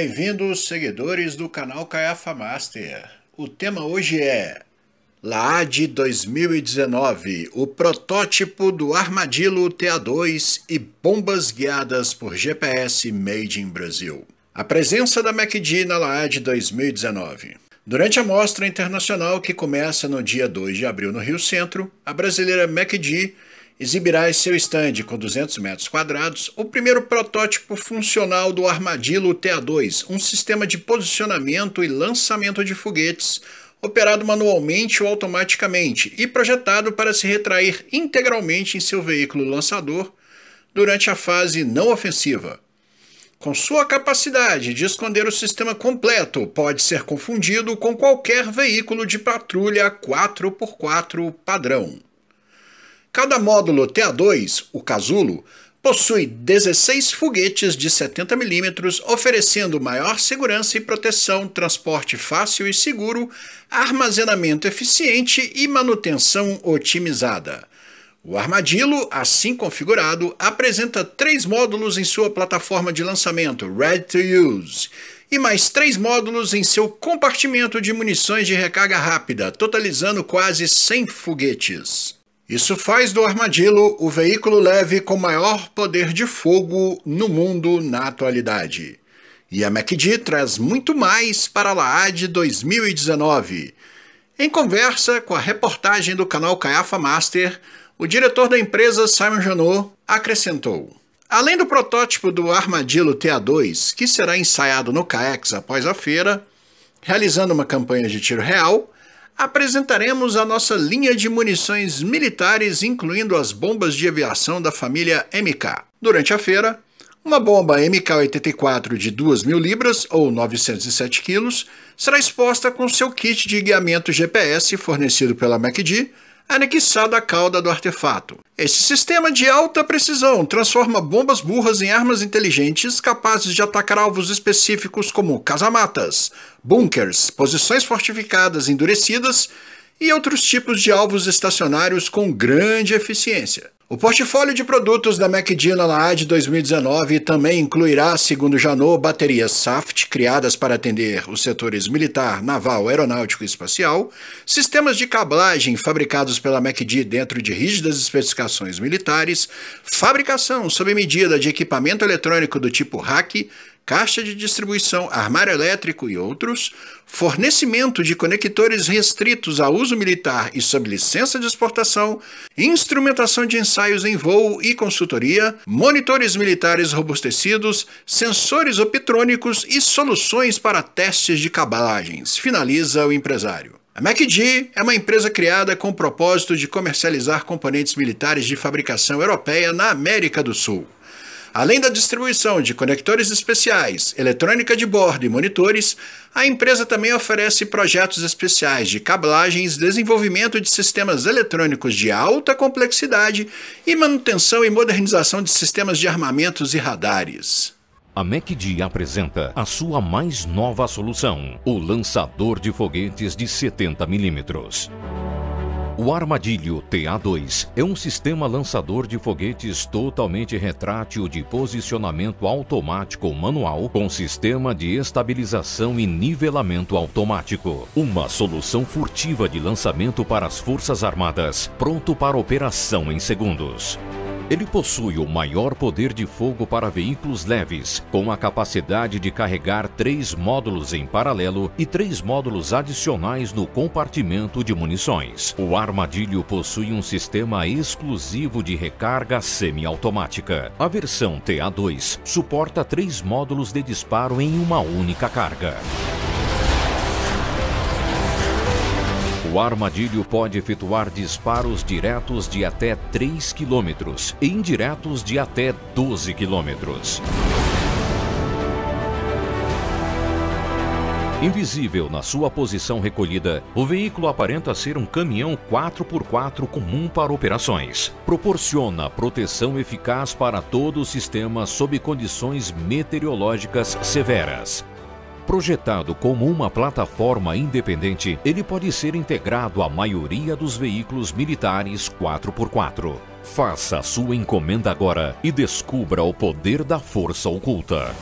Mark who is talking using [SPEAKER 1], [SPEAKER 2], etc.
[SPEAKER 1] Bem-vindos, seguidores do canal Caiafa Master. O tema hoje é Laad 2019, o protótipo do armadilo TA2 e bombas guiadas por GPS Made in Brasil. A presença da MACD na Laad 2019. Durante a mostra internacional que começa no dia 2 de abril no Rio Centro, a brasileira MACD exibirá em seu estande com 200 metros quadrados o primeiro protótipo funcional do Armadillo TA2, um sistema de posicionamento e lançamento de foguetes operado manualmente ou automaticamente e projetado para se retrair integralmente em seu veículo lançador durante a fase não ofensiva. Com sua capacidade de esconder o sistema completo, pode ser confundido com qualquer veículo de patrulha 4x4 padrão. Cada módulo TA2, o casulo, possui 16 foguetes de 70 mm, oferecendo maior segurança e proteção, transporte fácil e seguro, armazenamento eficiente e manutenção otimizada. O armadilo, assim configurado, apresenta três módulos em sua plataforma de lançamento, Ready to Use, e mais três módulos em seu compartimento de munições de recarga rápida, totalizando quase 100 foguetes. Isso faz do armadilho o veículo leve com maior poder de fogo no mundo na atualidade. E a MACD traz muito mais para a LAAD 2019. Em conversa com a reportagem do canal Caiafa Master, o diretor da empresa, Simon Janot, acrescentou. Além do protótipo do armadilo TA2, que será ensaiado no CAEX após a feira, realizando uma campanha de tiro real, apresentaremos a nossa linha de munições militares, incluindo as bombas de aviação da família MK. Durante a feira, uma bomba MK-84 de 2.000 libras, ou 907 quilos, será exposta com seu kit de guiamento GPS fornecido pela MACD, anexado à cauda do artefato. Esse sistema de alta precisão transforma bombas burras em armas inteligentes capazes de atacar alvos específicos como casamatas, bunkers, posições fortificadas endurecidas e outros tipos de alvos estacionários com grande eficiência. O portfólio de produtos da MacDill na LAAD 2019 também incluirá, segundo Janot, baterias SAFT, criadas para atender os setores militar, naval, aeronáutico e espacial, sistemas de cablagem fabricados pela MacDill dentro de rígidas especificações militares, fabricação sob medida de equipamento eletrônico do tipo hack, caixa de distribuição, armário elétrico e outros, fornecimento de conectores restritos a uso militar e sob licença de exportação, instrumentação de ensaios em voo e consultoria, monitores militares robustecidos, sensores optrônicos e soluções para testes de cabalagens, finaliza o empresário. A MacD é uma empresa criada com o propósito de comercializar componentes militares de fabricação europeia na América do Sul. Além da distribuição de conectores especiais, eletrônica de bordo e monitores, a empresa também oferece projetos especiais de cablagens, desenvolvimento de sistemas eletrônicos de alta complexidade e manutenção e modernização de sistemas de armamentos e radares.
[SPEAKER 2] A MacD apresenta a sua mais nova solução, o lançador de foguetes de 70 milímetros. O Armadilho TA-2 é um sistema lançador de foguetes totalmente retrátil de posicionamento automático manual com sistema de estabilização e nivelamento automático. Uma solução furtiva de lançamento para as Forças Armadas, pronto para operação em segundos. Ele possui o maior poder de fogo para veículos leves, com a capacidade de carregar três módulos em paralelo e três módulos adicionais no compartimento de munições. O armadilho possui um sistema exclusivo de recarga semiautomática. A versão TA2 suporta três módulos de disparo em uma única carga. O armadilho pode efetuar disparos diretos de até 3 km e indiretos de até 12 km. Invisível na sua posição recolhida, o veículo aparenta ser um caminhão 4x4 comum para operações. Proporciona proteção eficaz para todo o sistema sob condições meteorológicas severas. Projetado como uma plataforma independente, ele pode ser integrado à maioria dos veículos militares 4x4. Faça sua encomenda agora e descubra o poder da força oculta.